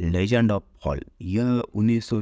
legend of hall यह उन्नीस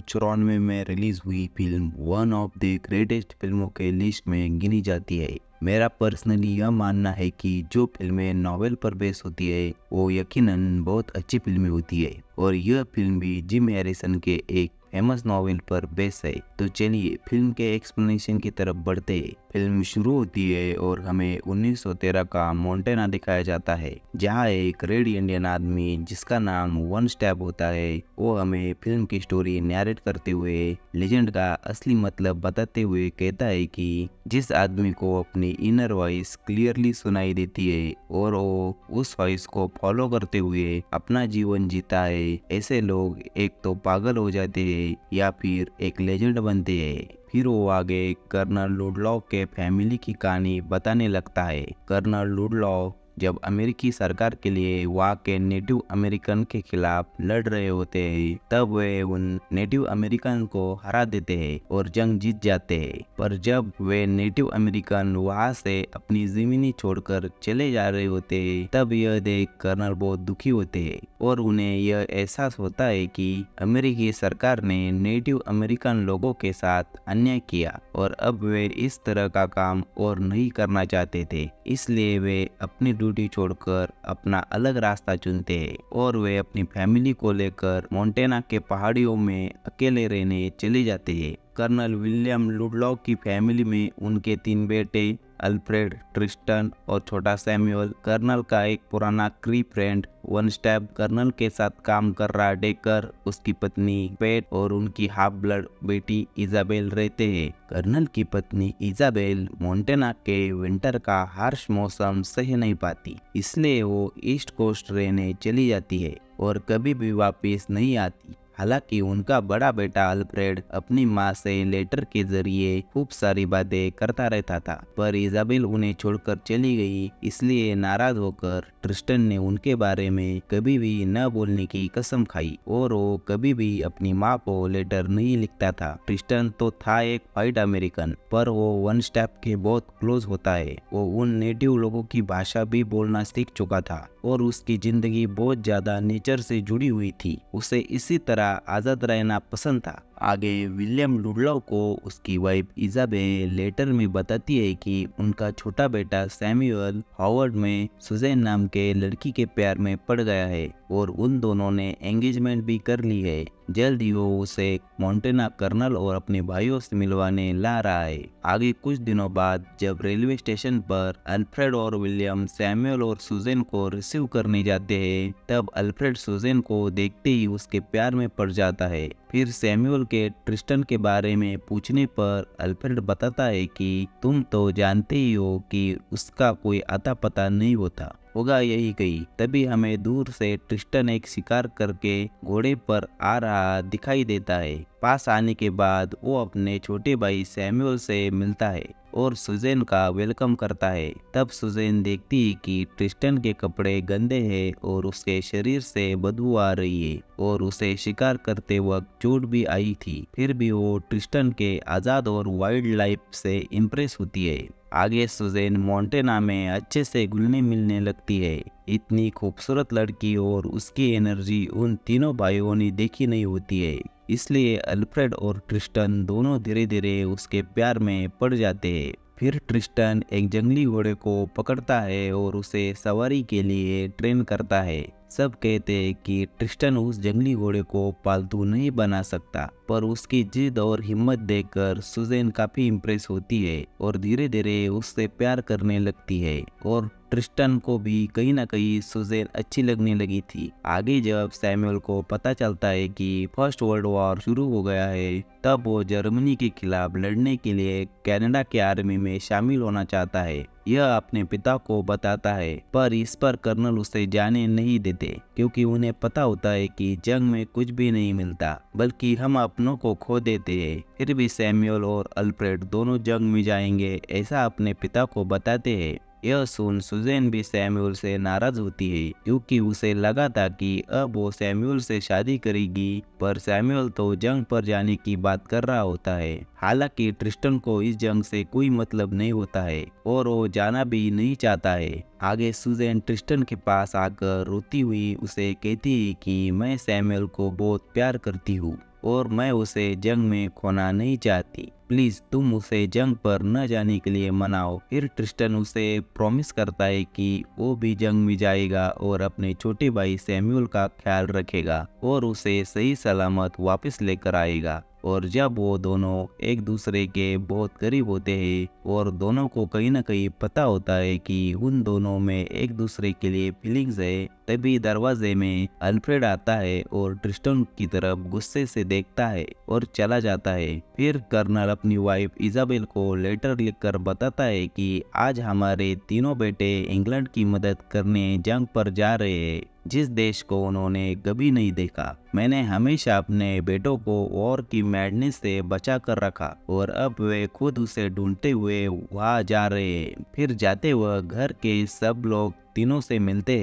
में रिलीज हुई film one of the greatest फिल्मों के लिस्ट में गिनी जाती है मेरा पर्सनली यह मानना है कि जो फिल्में नॉवेल पर बेस होती है वो यकीनन बहुत अच्छी फिल्में होती है और यह फिल्म भी जिम हैरिसन के एक फेमस नॉवेल पर बेस है तो चलिए फिल्म के एक्सप्लेनेशन की तरफ बढ़ते फिल्म शुरू होती है और हमें 1913 का मोन्टेना दिखाया जाता है जहाँ एक रेड इंडियन आदमी जिसका नाम वन स्टैप होता है वो हमें फिल्म की स्टोरी नरेट करते हुए लेजेंड का असली मतलब बताते हुए कहता है कि जिस आदमी को अपनी इनर वॉइस क्लियरली सुनाई देती है और वो उस वॉइस को फॉलो करते हुए अपना जीवन जीता है ऐसे लोग एक तो पागल हो जाते हैं या फिर एक लेजेंड बनते हैं फिर वो आगे कर्नल लुडलॉ के फैमिली की कहानी बताने लगता है कर्नल लुडलॉ जब अमेरिकी सरकार के लिए वहाँ के नेटिव अमेरिकन के खिलाफ लड़ रहे होते हैं तब वे उन नेटिव अमेरिकन को हरा देते हैं और जंग जीत जाते हैं पर जब वे नेटिव अमेरिकन वहाँ से अपनी जमीनी छोड़कर चले जा रहे होते हैं तब यह देख कर्नल बहुत दुखी होते हैं और उन्हें यह एहसास होता है कि अमेरिकी सरकार ने नेटिव अमेरिकन लोगों के साथ अन्याय किया और अब वे इस तरह का काम और नहीं करना चाहते थे इसलिए वे अपनी ड्यूटी छोड़कर अपना अलग रास्ता चुनते हैं और वे अपनी फैमिली को लेकर मोन्टेना के पहाड़ियों में अकेले रहने चले जाते हैं कर्नल विलियम लुडलॉक की फैमिली में उनके तीन बेटे अल्फ्रेड ट्रिस्टन और छोटा सैमुअल कर्नल का एक पुराना क्री फ्रेंड वन स्टेप कर्नल के साथ काम कर रहा डेकर उसकी पत्नी पेट और उनकी हाफ ब्लड बेटी इजाबेल रहते हैं कर्नल की पत्नी इजाबेल मोन्टेना के विंटर का हार्श मौसम सह नहीं पाती इसलिए वो ईस्ट कोस्ट रहने चली जाती है और कभी भी वापिस नहीं आती हालांकि उनका बड़ा बेटा अल्फ्रेड अपनी माँ से लेटर के जरिए खूब सारी बातें करता रहता था पर इजाबेल उन्हें छोड़कर चली गई इसलिए नाराज होकर ट्रिस्टन ने उनके बारे में कभी भी न बोलने की कसम खाई और वो कभी भी अपनी माँ को लेटर नहीं लिखता था ट्रिस्टन तो था एक वाइट अमेरिकन पर वो वन स्टेप के बहुत क्लोज होता है वो उन नेटिव लोगों की भाषा भी बोलना सीख चुका था और उसकी ज़िंदगी बहुत ज़्यादा नेचर से जुड़ी हुई थी उसे इसी तरह आज़ाद रहना पसंद था आगे विलियम लुडलो को उसकी वाइफ इजाबे लेटर में बताती है कि उनका छोटा बेटा सैमुअल हॉवर्ड में सुजैन नाम के लड़की के प्यार में पड़ गया है और उन दोनों ने एंगेजमेंट भी कर ली है जल्द ही वो उसे मोन्टेना कर्नल और अपने भाइयों से मिलवाने ला रहा है आगे कुछ दिनों बाद जब रेलवे स्टेशन पर अल्फ्रेड और विलियम सैमुअल और सुजेन को रिसीव करने जाते हैं तब अल्फ्रेड सुजेन को देखते ही उसके प्यार में पड़ जाता है फिर सैम्यूअल के ट्रिस्टन के बारे में पूछने पर अल्फ्रेड बताता है कि तुम तो जानते ही हो कि उसका कोई आता पता नहीं होता होगा यही कही तभी हमें दूर से ट्रिस्टन एक शिकार करके घोड़े पर आ रहा दिखाई देता है पास आने के बाद वो अपने छोटे भाई सैमुअल से मिलता है और सुजैन का वेलकम करता है तब सुजैन देखती है कि ट्रिस्टन के कपड़े गंदे हैं और उसके शरीर से बदबू आ रही है और उसे शिकार करते वक्त चोट भी आई थी फिर भी वो ट्रिस्टन के आज़ाद और वाइल्ड लाइफ से इम्प्रेस होती है आगे सुजैन मोंटेना में अच्छे से घुलने मिलने लगती है इतनी खूबसूरत लड़की और उसकी एनर्जी उन तीनों भाइयों ने देखी नहीं होती है इसलिए अल्फ्रेड और ट्रिस्टन दोनों धीरे धीरे उसके प्यार में पड़ जाते हैं फिर ट्रिस्टन एक जंगली घोड़े को पकड़ता है और उसे सवारी के लिए ट्रेन करता है सब कहते हैं कि ट्रिस्टन उस जंगली घोड़े को पालतू नहीं बना सकता पर उसकी जिद और हिम्मत देखकर सुजैन काफी इम्प्रेस होती है और धीरे धीरे उससे प्यार करने लगती है और ट्रिस्टन को भी कहीं ना कहीं सुजेन अच्छी लगने लगी थी आगे जब सैमुअल को पता चलता है कि फर्स्ट वर्ल्ड वॉर शुरू हो गया है तब वो जर्मनी के खिलाफ लड़ने के लिए कनाडा के आर्मी में शामिल होना चाहता है यह अपने पिता को बताता है पर इस पर कर्नल उसे जाने नहीं देते क्योंकि उन्हें पता होता है कि जंग में कुछ भी नहीं मिलता बल्कि हम अपनों को खो देते हैं फिर भी सैमुअल और अल्फ्रेड दोनों जंग में जाएंगे ऐसा अपने पिता को बताते हैं यह सुन सुजैन भी सैम्यूल से नाराज होती है क्योंकि उसे लगा था कि अब वो सैम्यूल से शादी करेगी पर सैम्यूल तो जंग पर जाने की बात कर रहा होता है हालांकि ट्रिस्टन को इस जंग से कोई मतलब नहीं होता है और वो जाना भी नहीं चाहता है आगे सुजैन ट्रिस्टन के पास आकर रोती हुई उसे कहती है कि मैं सैम्यूल को बहुत प्यार करती हूँ और मैं उसे जंग में खोना नहीं चाहती प्लीज़ तुम उसे जंग पर न जाने के लिए मनाओ फिर ट्रिस्टन उसे प्रॉमिस करता है कि वो भी जंग में जाएगा और अपने छोटे भाई सैम्यूल का ख्याल रखेगा और उसे सही सलामत वापस लेकर आएगा और जब वो दोनों एक दूसरे के बहुत करीब होते हैं और दोनों को कहीं ना कहीं पता होता है कि उन दोनों में एक दूसरे के लिए फीलिंग्स है तभी दरवाजे में अल्फ्रेड आता है और ट्रिस्टन की तरफ गुस्से से देखता है और चला जाता है फिर कर्नल अपनी वाइफ इजाबेल को लेटर लिखकर बताता है कि आज हमारे तीनों बेटे इंग्लैंड की मदद करने जंग पर जा रहे हैं जिस देश को उन्होंने कभी नहीं देखा मैंने हमेशा अपने बेटों को वॉर की मैडनेस से बचा कर रखा और अब वे खुद उसे ढूंढते हुए वहां जा रहे हैं फिर जाते हुए घर के सब लोग तीनों से मिलते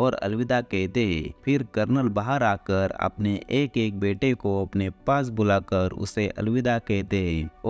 और अलविदा कहते फिर कर्नल बाहर आकर अपने एक एक बेटे को अपने पास बुलाकर उसे अलविदा कहते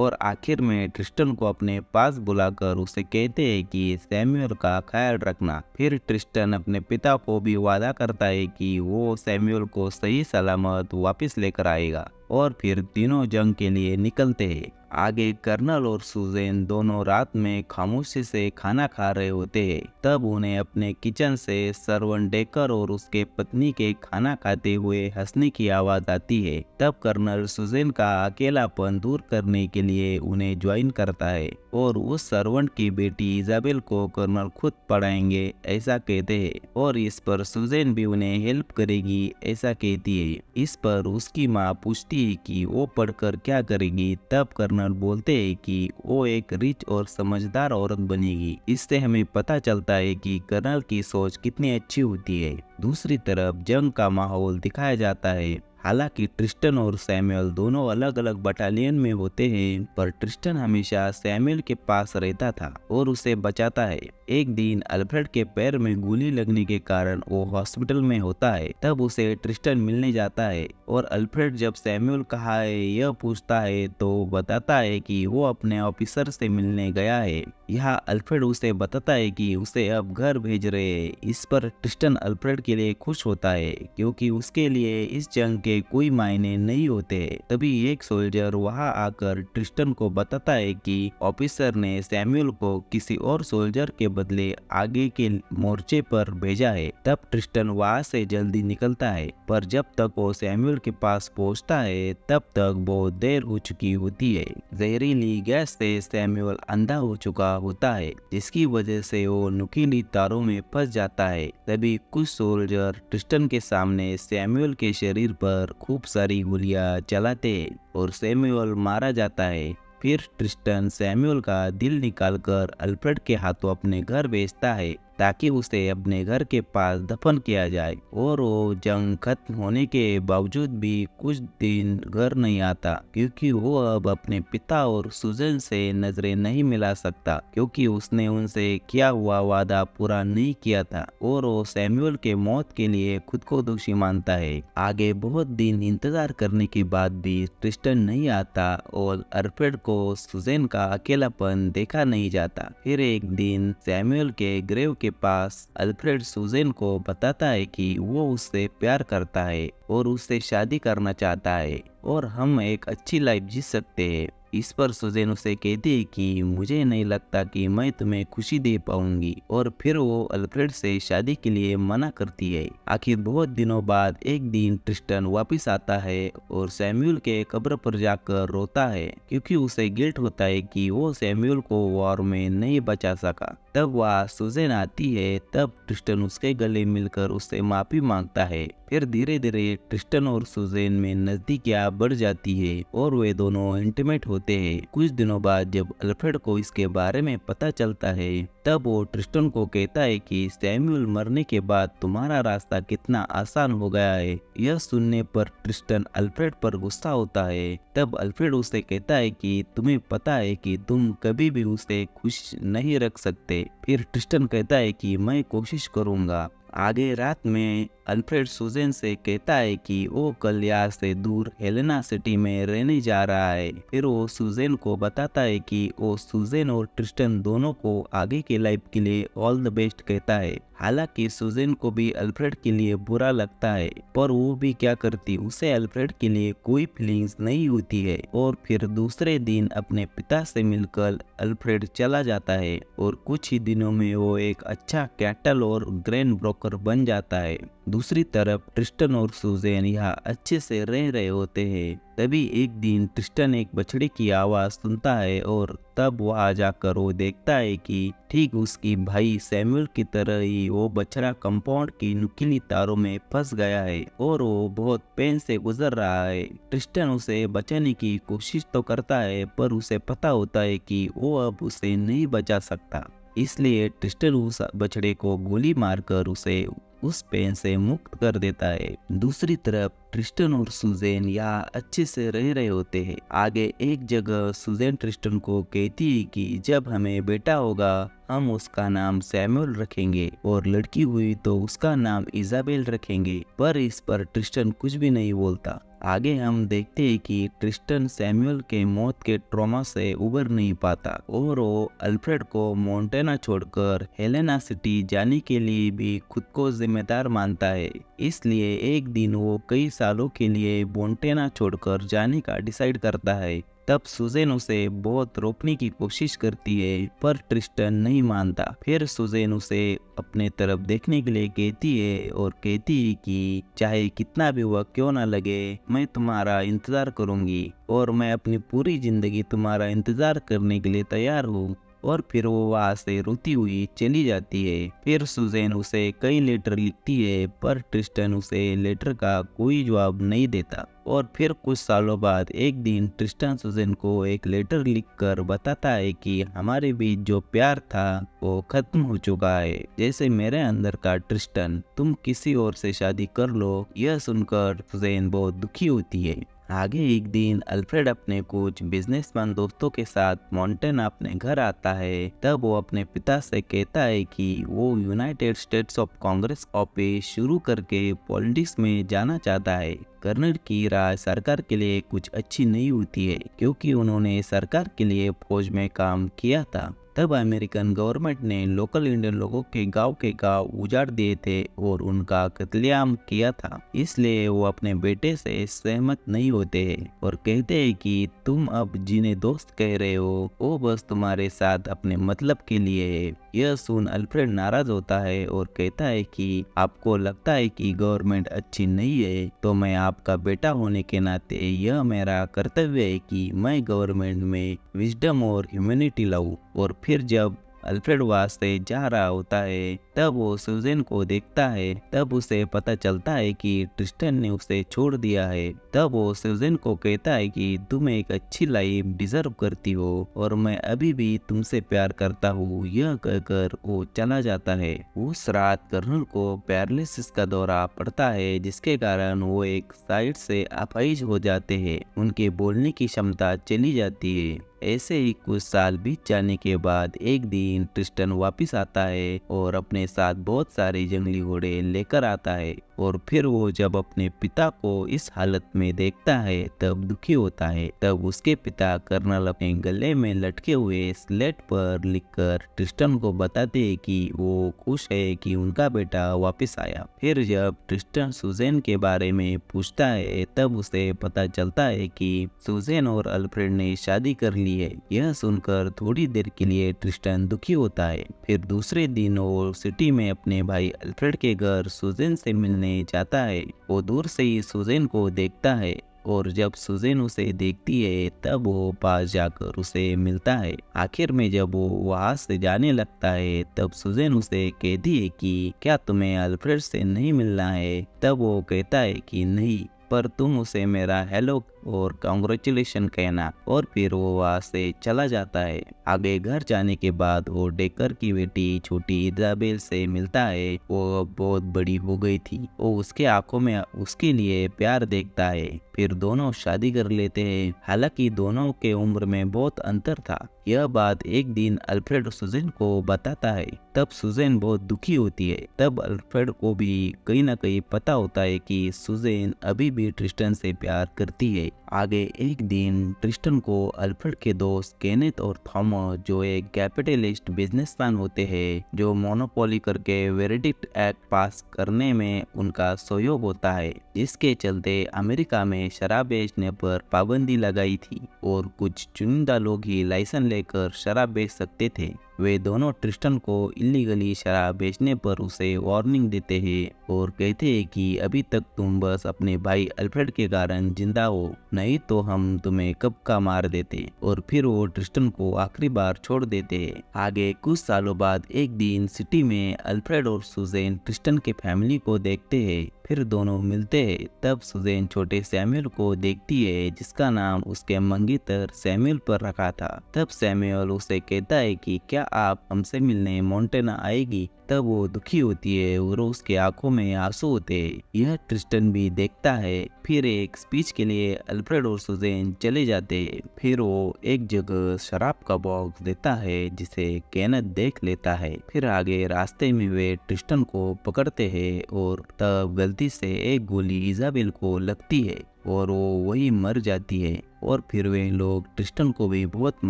और आखिर में ट्रिस्टन को अपने पास बुलाकर उसे कहते है कि सैम्यूल का ख्याल रखना फिर ट्रिस्टन अपने पिता को भी वादा करता है कि वो सैम्यूल को सही सलामत वापस लेकर आएगा और फिर तीनों जंग के लिए निकलते हैं आगे कर्नल और सुजेन दोनों रात में खामोशी से खाना खा रहे होते हैं तब उन्हें अपने किचन से सरवन डेकर और उसके पत्नी के खाना खाते हुए हंसने की आवाज आती है तब कर्नल सुजैन का अकेलापन दूर करने के लिए उन्हें ज्वाइन करता है और उस सर्वेंट की बेटी इजाबेल को कर्नल खुद पढ़ाएंगे ऐसा कहते है और इस पर सुजेन भी उन्हें हेल्प करेगी ऐसा कहती है इस पर उसकी माँ पूछती पूछती है कि वो पढ़कर क्या करेगी तब कर्नल बोलते हैं कि वो एक रिच और समझदार औरत बनेगी इससे हमें पता चलता है कि कर्नल की सोच कितनी अच्छी होती है दूसरी तरफ जंग का माहौल दिखाया जाता है हालांकि ट्रिस्टन और सैमुअल दोनों अलग अलग बटालियन में होते हैं पर ट्रिस्टन हमेशा सैमुअल के पास रहता था और उसे बचाता है एक दिन अल्फ्रेड के पैर में गोली लगने के कारण वो हॉस्पिटल में होता है तब उसे ट्रिस्टन मिलने जाता है और अल्फ्रेड जब सैमुअल कहा है यह पूछता है तो बताता है कि वो अपने ऑफिसर से मिलने गया है यहाँ अल्फ्रेड उसे बताता है कि उसे अब घर भेज रहे इस पर ट्रिस्टन अल्फ्रेड के लिए खुश होता है क्योंकि उसके लिए इस जंग के कोई मायने नहीं होते तभी एक सोल्जर वहां आकर ट्रिस्टन को बताता है कि ऑफिसर ने सैमुअल को किसी और सोल्जर के बदले आगे के मोर्चे पर भेजा है तब ट्रिस्टन वहां से जल्दी निकलता है पर जब तक वो सैमुअल के पास पहुंचता है तब तक बहुत देर हो चुकी होती है जहरीली गैस से सैमुअल अंधा हो चुका होता है जिसकी वजह से वो नुकीली तारों में फंस जाता है तभी कुछ सोल्जर ट्रिस्टन के सामने सैमुअल के शरीर पर पर खूब सारी गोलियां चलाते और सैमुअल मारा जाता है फिर ट्रिस्टन सैमुअल का दिल निकालकर अल्फ्रेड के हाथों अपने घर भेजता है ताकि उसे अपने घर के पास दफन किया जाए और वो जंग खत्म होने के बावजूद भी कुछ दिन घर नहीं आता क्योंकि वो अब अपने पिता और सुजन से नजरें नहीं मिला सकता क्योंकि उसने उनसे किया हुआ वादा पूरा नहीं किया था और वो सैमुअल के मौत के लिए खुद को दोषी मानता है आगे बहुत दिन इंतजार करने के बाद भी ट्रिस्टन नहीं आता और अरफेड को सुजैन का अकेलापन देखा नहीं जाता फिर एक दिन सैमुअल के ग्रेव के के पास अल्फ्रेड सुजेन को बताता है कि वो उससे प्यार करता है और उससे शादी करना चाहता है और हम एक अच्छी लाइफ जी सकते हैं इस पर सुजैन उसे कहती है कि मुझे नहीं लगता कि मैं तुम्हें खुशी दे पाऊंगी और फिर वो अल्फ्रेड से शादी के लिए मना करती है आखिर बहुत दिनों बाद एक दिन ट्रिस्टन वापस आता है और सैम्यूल के कब्र पर जाकर रोता है क्योंकि उसे गिल्ट होता है कि वो सैम्यूल को वॉर में नहीं बचा सका तब वह सुजैन आती है तब ट्रिस्टन उसके गले मिलकर उससे माफी मांगता है फिर धीरे धीरे ट्रिस्टन और सुजेन में नजदीकिया बढ़ जाती है और वे दोनों इंटीमेट होते हैं कुछ दिनों बाद जब अल्फ्रेड को इसके बारे में पता चलता है तब वो ट्रिस्टन को कहता है कि सैमुअल मरने के बाद तुम्हारा रास्ता कितना आसान हो गया है यह सुनने पर ट्रिस्टन अल्फ्रेड पर गुस्सा होता है तब अल्फ्रेड उसे कहता है कि तुम्हें पता है कि तुम कभी भी उसे खुश नहीं रख सकते फिर ट्रिस्टन कहता है कि मैं कोशिश करूंगा आगे रात में अल्फ्रेड सुजेन से कहता है कि वो कल यहाँ से दूर हेलेना सिटी में रहने जा रहा है फिर वो सुजेन को बताता है कि वो सुजेन और ट्रिस्टन दोनों को आगे के लाइफ के लिए ऑल द बेस्ट कहता है हालांकि सुजेन को भी अल्फ्रेड के लिए बुरा लगता है पर वो भी क्या करती उसे अल्फ्रेड के लिए कोई फीलिंग्स नहीं होती है और फिर दूसरे दिन अपने पिता से मिलकर अल्फ्रेड चला जाता है और कुछ ही दिनों में वो एक अच्छा कैटल और ग्रेन ब्रोकर बन जाता है दूसरी तरफ ट्रिस्टन और सुजेन यहाँ अच्छे से रह रहे होते हैं तभी एक दिन ट्रिस्टन एक बछड़े की आवाज़ सुनता है और तब वह आ जाकर वो देखता है कि ठीक उसकी भाई सैमुअल की तरह ही वो बछड़ा कंपाउंड की नुकीली तारों में फंस गया है और वो बहुत पेन से गुजर रहा है ट्रिस्टन उसे बचाने की कोशिश तो करता है पर उसे पता होता है कि वो अब उसे नहीं बचा सकता इसलिए ट्रिस्टन उस बछड़े को गोली मारकर उसे उस पेन से मुक्त कर देता है दूसरी तरफ ट्रिस्टन और सुजेन यहाँ अच्छे से रह रहे होते हैं आगे एक जगह सुजेन ट्रिस्टन को कहती है कि जब हमें बेटा होगा हम उसका नाम सैमुअल रखेंगे और लड़की हुई तो उसका नाम इजाबेल रखेंगे पर इस पर ट्रिस्टन कुछ भी नहीं बोलता आगे हम देखते हैं कि ट्रिस्टन सैमुअल के मौत के ट्रॉमा से उबर नहीं पाता और वो अल्फ्रेड को मोन्टेना छोड़कर हेलेना सिटी जाने के लिए भी खुद को जिम्मेदार मानता है इसलिए एक दिन वो कई सालों के लिए मोन्टेना छोड़कर जाने का डिसाइड करता है तब सुजेन उसे बहुत रोकने की कोशिश करती है पर ट्रिस्टन नहीं मानता फिर सुजेन उसे अपने तरफ देखने के लिए कहती है और कहती है कि चाहे कितना भी वह क्यों ना लगे मैं तुम्हारा इंतजार करूंगी और मैं अपनी पूरी जिंदगी तुम्हारा इंतजार करने के लिए तैयार हूँ और फिर वो वहाँ से रोती हुई चली जाती है फिर सुजैन उसे कई लेटर लिखती है पर ट्रिस्टन उसे लेटर का कोई जवाब नहीं देता और फिर कुछ सालों बाद एक दिन ट्रिस्टन सुजैन को एक लेटर लिखकर बताता है कि हमारे बीच जो प्यार था वो खत्म हो चुका है जैसे मेरे अंदर का ट्रिस्टन तुम किसी और से शादी कर लो यह सुनकर सुजैन बहुत दुखी होती है आगे एक दिन अल्फ्रेड अपने कुछ बिजनेसमैन दोस्तों के साथ माउंटेन अपने घर आता है तब वो अपने पिता से कहता है कि वो United States of Congress office शुरू करके पॉलिटिक्स में जाना चाहता है कर्नल की राय सरकार के लिए कुछ अच्छी नहीं होती है क्योंकि उन्होंने सरकार के लिए फौज में काम किया था तब अमेरिकन गवर्नमेंट ने लोकल इंडियन लोगों के गांव के गांव उजाड़ दिए थे और उनका कतलेआम किया था इसलिए वो अपने बेटे से सहमत नहीं होते और कहते हैं कि तुम अब जिन्हें दोस्त कह रहे हो वो बस तुम्हारे साथ अपने मतलब के लिए है यह सुन अल्फ्रेड नाराज होता है और कहता है कि आपको लगता है कि गवर्नमेंट अच्छी नहीं है तो मैं आपका बेटा होने के नाते यह मेरा कर्तव्य है कि मैं गवर्नमेंट में विजडम और ह्यूमैनिटी लाऊं और फिर जब अल्फ्रेड वहां से जा रहा होता है तब वो सुजेन को देखता है तब उसे पता चलता है कि ट्रिस्टन ने उसे छोड़ दिया है तब वो सुजेन को कहता है कि तुम एक अच्छी लाइफ डिजर्व करती हो और मैं अभी भी तुमसे प्यार करता हूँ यह कहकर वो चला जाता है उस रात कर्नल को पैरालिसिस का दौरा पड़ता है जिसके कारण वो एक साइड से अपाइज हो जाते है उनके बोलने की क्षमता चली जाती है ऐसे ही कुछ साल बीत जाने के बाद एक दिन ट्रिस्टन वापस आता है और अपने साथ बहुत सारे जंगली घोड़े लेकर आता है और फिर वो जब अपने पिता को इस हालत में देखता है तब दुखी होता है तब उसके पिता कर्नल अपने गले में लटके हुए स्लेट पर लिखकर ट्रिस्टन को बताते हैं कि वो खुश है कि उनका बेटा वापस आया फिर जब ट्रिस्टन सुजेन के बारे में पूछता है तब उसे पता चलता है कि सुजेन और अल्फ्रेड ने शादी कर ली है यह सुनकर थोड़ी देर के लिए ट्रिस्टन दुखी होता है फिर दूसरे दिन वो सिटी में अपने भाई अल्फ्रेड के घर सुजेन से मिलने करने जाता है वो दूर से ही सुजेन को देखता है और जब सुजेन उसे देखती है तब वो पास जाकर उसे मिलता है आखिर में जब वो वहां से जाने लगता है तब सुजेन उसे कहती है कि क्या तुम्हें अल्फ्रेड से नहीं मिलना है तब वो कहता है कि नहीं पर तुम उसे मेरा हेलो और कॉन्ग्रेचुलेशन कहना और फिर वो वहाँ से चला जाता है आगे घर जाने के बाद वो डेकर की बेटी छोटी इजाबेल से मिलता है वो बहुत बड़ी हो गई थी वो उसके आंखों में उसके लिए प्यार देखता है फिर दोनों शादी कर लेते हैं हालांकि दोनों के उम्र में बहुत अंतर था यह बात एक दिन अल्फ्रेड सुजेन को बताता है तब सुजेन बहुत दुखी होती है तब अल्फ्रेड को भी कहीं ना कहीं पता होता है कि सुजेन अभी भी ट्रिस्टन से प्यार करती है आगे एक दिन ट्रिस्टन को अल्फ्रेड के दोस्त केनेथ और थॉमस जो एक कैपिटलिस्ट बिजनेसमैन होते हैं जो मोनोपोली करके वेरिडिक्ट एक्ट पास करने में उनका सहयोग होता है जिसके चलते अमेरिका में शराब बेचने पर पाबंदी लगाई थी और कुछ चुनिंदा लोग ही लाइसेंस लेकर शराब बेच सकते थे वे दोनों ट्रिस्टन को इलीगली शराब बेचने पर उसे वार्निंग देते हैं और कहते हैं कि अभी तक तुम बस अपने भाई अल्फ्रेड के कारण जिंदा हो नहीं तो हम तुम्हें कब का मार देते और फिर वो ट्रिस्टन को आखिरी बार छोड़ देते आगे कुछ सालों बाद एक दिन सिटी में अल्फ्रेड और सुजेन ट्रिस्टन के फैमिली को देखते हैं फिर दोनों मिलते तब सुजैन छोटे सैमुअल को देखती है जिसका नाम उसके मंगेतर सैमुअल पर रखा था तब सैमुअल उसे कहता है कि क्या आप हमसे मिलने मोन्टेना आएगी तब वो दुखी होती है और उसके आंखों में आंसू होते यह ट्रिस्टन भी देखता है फिर एक स्पीच के लिए अल्फ्रेड और सुजैन चले जाते फिर वो एक जगह शराब का बॉक्स देता है जिसे कैनत देख लेता है फिर आगे रास्ते में वे ट्रिस्टन को पकड़ते हैं और तब गलती गलती से एक गोली इजाबेल को लगती है और वो वही मर जाती है और फिर वे लोग ट्रिस्टन को भी बहुत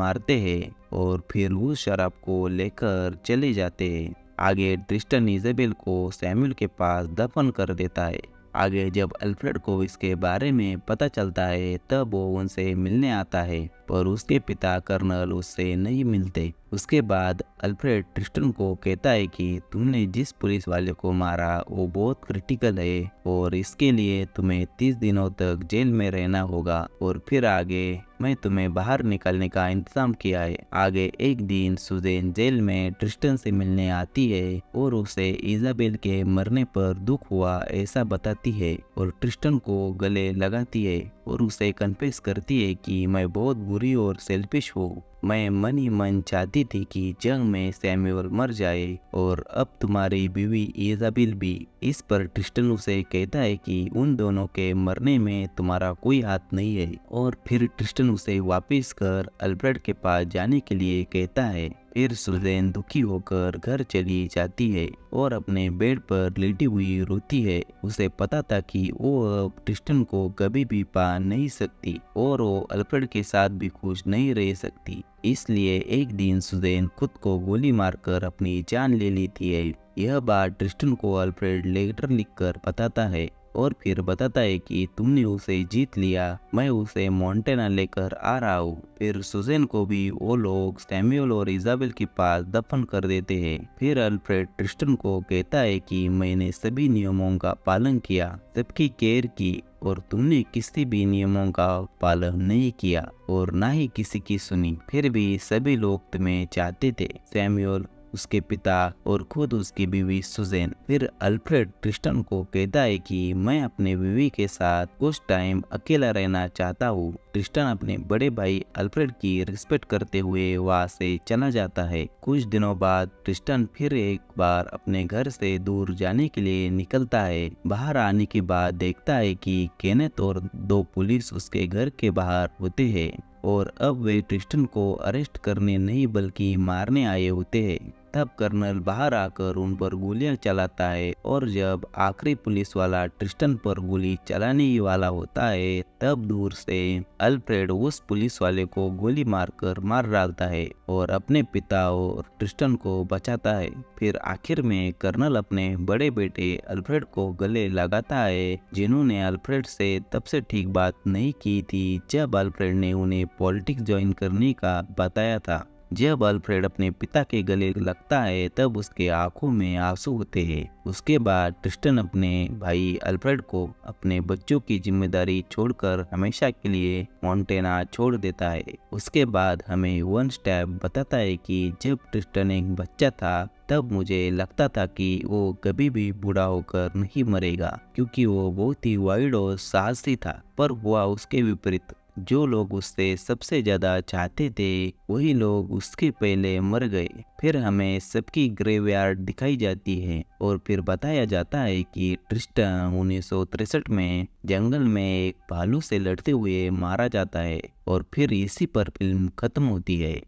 मारते हैं और फिर उस शराब को लेकर चले जाते हैं आगे ट्रिस्टन इजाबेल को सैमुअल के पास दफन कर देता है आगे जब अल्फ्रेड को इसके बारे में पता चलता है तब वो उनसे मिलने आता है पर उसके पिता कर्नल उससे नहीं मिलते उसके बाद अल्फ्रेड ट्रिस्टन को कहता है कि तुमने जिस पुलिस वाले को मारा वो बहुत क्रिटिकल है और इसके लिए तुम्हें तीस दिनों तक जेल में रहना होगा और फिर आगे मैं तुम्हें बाहर निकलने का इंतजाम किया है आगे एक दिन सुजेन जेल में ट्रिस्टन से मिलने आती है और उसे इजाबेल के मरने पर दुख हुआ ऐसा बताती है और ट्रिस्टन को गले लगाती है और उसे कन्फेस करती है कि मैं बहुत बुरा बुरी और सेल्फिश हो मैं मन ही मन चाहती थी कि जंग में सैम्यूअल मर जाए और अब तुम्हारी बीवी ईजाबिल भी इस पर ट्रिस्टन उसे कहता है कि उन दोनों के मरने में तुम्हारा कोई हाथ नहीं है और फिर ट्रिस्टन उसे वापस कर अल्फ्रेड के पास जाने के लिए कहता है फिर सुजैन दुखी होकर घर चली जाती है और अपने बेड पर लेटी हुई रोती है उसे पता था कि वो अब ट्रिस्टन को कभी भी पा नहीं सकती और वो अल्फ्रेड के साथ भी खुश नहीं रह सकती इसलिए एक दिन सुदेन खुद को गोली मारकर अपनी जान ले लेती है यह बात ट्रिस्टन को अल्फ्रेड लेटर लिखकर बताता है और फिर बताता है कि तुमने उसे जीत लिया मैं उसे मोन्टेना लेकर आ रहा हूँ फिर सुजेन को भी वो लोग सैम्यूल और इजाबेल के पास दफन कर देते हैं फिर अल्फ्रेड ट्रिस्टन को कहता है कि मैंने सभी नियमों का पालन किया सबकी केयर की और तुमने किसी भी नियमों का पालन नहीं किया और ना ही किसी की सुनी फिर भी सभी लोग तुम्हें चाहते थे सैम्यूल उसके पिता और खुद उसकी बीवी सुजेन फिर अल्फ्रेड ट्रिस्टन को कहता है कि मैं अपने बीवी के साथ कुछ टाइम अकेला रहना चाहता हूँ ट्रिस्टन अपने बड़े भाई अल्फ्रेड की रिस्पेक्ट करते हुए वहाँ से चला जाता है कुछ दिनों बाद ट्रिस्टन फिर एक बार अपने घर से दूर जाने के लिए निकलता है बाहर आने के बाद देखता है की केनेत और दो पुलिस उसके घर के बाहर होते है और अब वे ट्रिस्टन को अरेस्ट करने नहीं बल्कि मारने आए होते हैं तब कर्नल बाहर आकर उन पर गोलियां चलाता है और जब आखिरी पुलिस वाला ट्रिस्टन पर गोली चलाने ही वाला होता है तब दूर से अल्फ्रेड उस पुलिस वाले को गोली मारकर मार डालता है और अपने पिता और ट्रिस्टन को बचाता है फिर आखिर में कर्नल अपने बड़े बेटे अल्फ्रेड को गले लगाता है जिन्होंने अल्फ्रेड से तब से ठीक बात नहीं की थी जब अल्फ्रेड ने उन्हें पॉलिटिक्स ज्वाइन करने का बताया था जब अल्फ्रेड अपने पिता के गले लगता है तब उसके आंखों में आंसू होते हैं उसके बाद ट्रिस्टन अपने भाई अल्फ्रेड को अपने बच्चों की जिम्मेदारी छोड़कर हमेशा के लिए मोन्टेना छोड़ देता है उसके बाद हमें वन स्टेप बताता है कि जब ट्रिस्टन एक बच्चा था तब मुझे लगता था कि वो कभी भी बूढ़ा होकर नहीं मरेगा क्योंकि वो बहुत ही वाइड और साहसी था पर हुआ उसके विपरीत जो लोग उससे सबसे ज़्यादा चाहते थे वही लोग उसके पहले मर गए फिर हमें सबकी ग्रेवयार्ड दिखाई जाती है और फिर बताया जाता है कि ट्रिस्टन उन्नीस में जंगल में एक भालू से लड़ते हुए मारा जाता है और फिर इसी पर फिल्म खत्म होती है